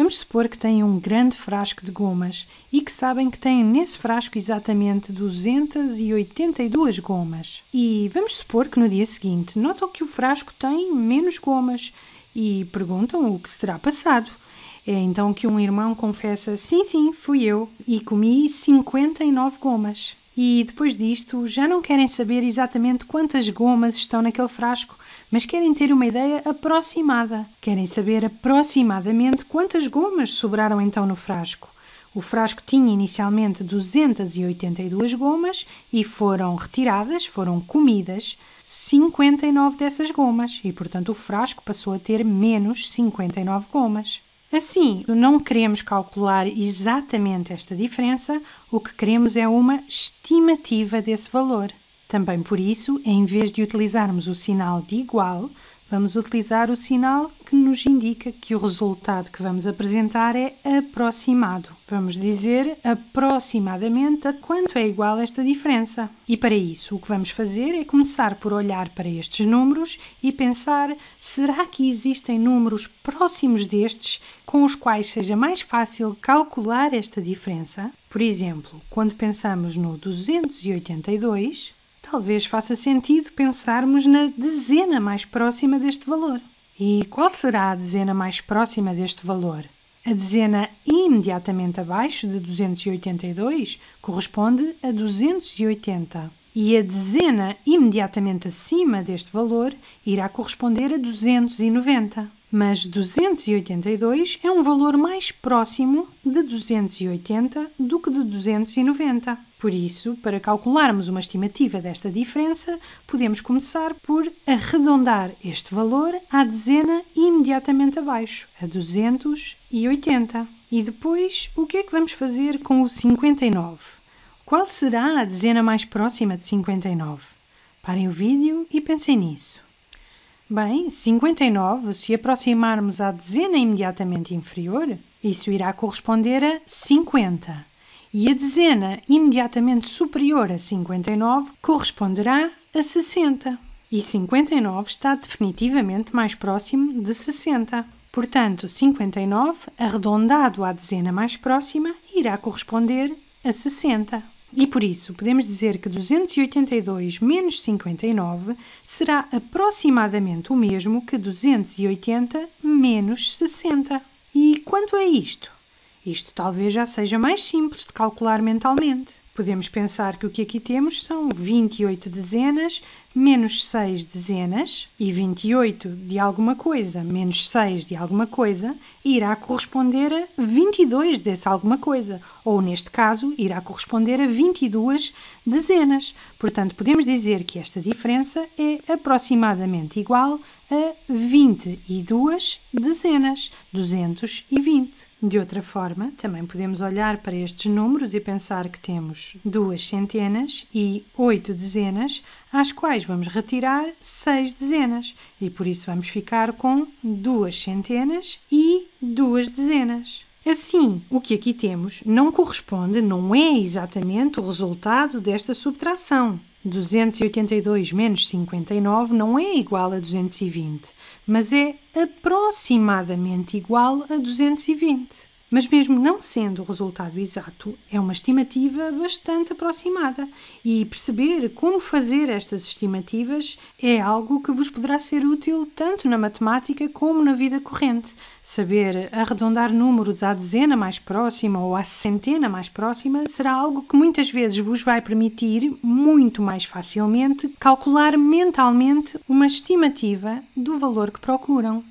Vamos supor que têm um grande frasco de gomas e que sabem que têm nesse frasco exatamente 282 gomas. E vamos supor que no dia seguinte notam que o frasco tem menos gomas e perguntam o que se terá passado. É então que um irmão confessa: sim, sim, fui eu, e comi 59 gomas. E depois disto, já não querem saber exatamente quantas gomas estão naquele frasco, mas querem ter uma ideia aproximada. Querem saber aproximadamente quantas gomas sobraram então no frasco. O frasco tinha inicialmente 282 gomas e foram retiradas, foram comidas 59 dessas gomas, e portanto o frasco passou a ter menos 59 gomas. Assim, não queremos calcular exatamente esta diferença, o que queremos é uma estimativa desse valor. Também por isso, em vez de utilizarmos o sinal de igual, Vamos utilizar o sinal que nos indica que o resultado que vamos apresentar é aproximado. Vamos dizer aproximadamente a quanto é igual esta diferença. E para isso, o que vamos fazer é começar por olhar para estes números e pensar: será que existem números próximos destes com os quais seja mais fácil calcular esta diferença? Por exemplo, quando pensamos no 282, talvez faça sentido pensarmos na dezena mais próxima deste valor. E qual será a dezena mais próxima deste valor? A dezena imediatamente abaixo de 282 corresponde a 280. E a dezena imediatamente acima deste valor irá corresponder a 290 mas 282 é um valor mais próximo de 280 do que de 290. Por isso, para calcularmos uma estimativa desta diferença, podemos começar por arredondar este valor à dezena imediatamente abaixo, a 280. E depois, o que é que vamos fazer com o 59? Qual será a dezena mais próxima de 59? Parem o vídeo e pensem nisso. Bem, 59, se aproximarmos à dezena imediatamente inferior, isso irá corresponder a 50. E a dezena imediatamente superior a 59 corresponderá a 60. E 59 está definitivamente mais próximo de 60. Portanto, 59, arredondado à dezena mais próxima, irá corresponder a 60. E por isso, podemos dizer que 282 menos 59 será aproximadamente o mesmo que 280 menos 60. E quanto a é isto? Isto talvez já seja mais simples de calcular mentalmente. Podemos pensar que o que aqui temos são 28 dezenas menos 6 dezenas e 28 de alguma coisa menos 6 de alguma coisa irá corresponder a 22 dessa alguma coisa, ou neste caso, irá corresponder a 22 dezenas. Portanto, podemos dizer que esta diferença é aproximadamente igual a 22 dezenas, 220. De outra forma, também podemos olhar para estes números e pensar que temos duas centenas e oito dezenas, às quais vamos retirar seis dezenas, e por isso vamos ficar com duas centenas e duas dezenas. Assim, o que aqui temos não corresponde, não é exatamente o resultado desta subtração. 282 menos 59 não é igual a 220, mas é aproximadamente igual a 220. Mas, mesmo não sendo o resultado exato, é uma estimativa bastante aproximada e perceber como fazer estas estimativas é algo que vos poderá ser útil tanto na matemática como na vida corrente. Saber arredondar números à dezena mais próxima ou à centena mais próxima será algo que muitas vezes vos vai permitir, muito mais facilmente, calcular mentalmente uma estimativa do valor que procuram.